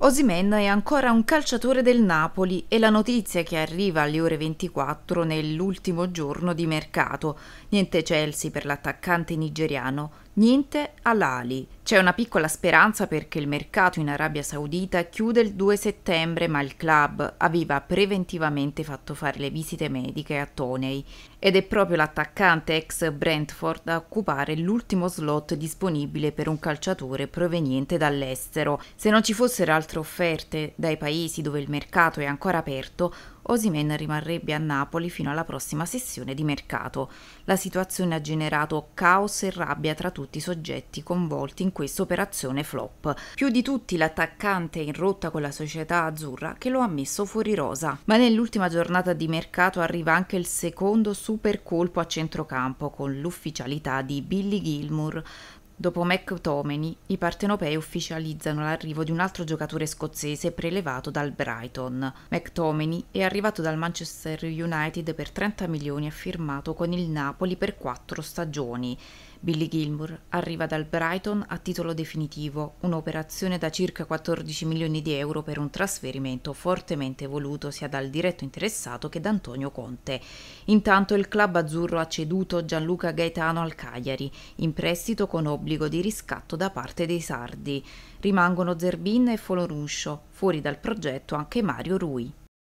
Osimen è ancora un calciatore del Napoli e la notizia che arriva alle ore 24 nell'ultimo giorno di mercato. Niente Chelsea per l'attaccante nigeriano Niente all'ali. C'è una piccola speranza perché il mercato in Arabia Saudita chiude il 2 settembre, ma il club aveva preventivamente fatto fare le visite mediche a Toney ed è proprio l'attaccante ex Brentford a occupare l'ultimo slot disponibile per un calciatore proveniente dall'estero. Se non ci fossero altre offerte dai paesi dove il mercato è ancora aperto, Osimen rimarrebbe a Napoli fino alla prossima sessione di mercato. La situazione ha generato caos e rabbia tra tutti i soggetti coinvolti in questa operazione flop. Più di tutti l'attaccante è in rotta con la società azzurra che lo ha messo fuori rosa. Ma nell'ultima giornata di mercato arriva anche il secondo super colpo a centrocampo con l'ufficialità di Billy Gilmour, Dopo McTominay, i partenopei ufficializzano l'arrivo di un altro giocatore scozzese prelevato dal Brighton. McTominay è arrivato dal Manchester United per 30 milioni e firmato con il Napoli per 4 stagioni. Billy Gilmour arriva dal Brighton a titolo definitivo, un'operazione da circa 14 milioni di euro per un trasferimento fortemente voluto sia dal diretto interessato che da Antonio Conte. Intanto il club azzurro ha ceduto Gianluca Gaetano al Cagliari, in prestito con obbligo obbligo di riscatto da parte dei sardi. Rimangono Zerbin e Foloruscio, fuori dal progetto anche Mario Rui.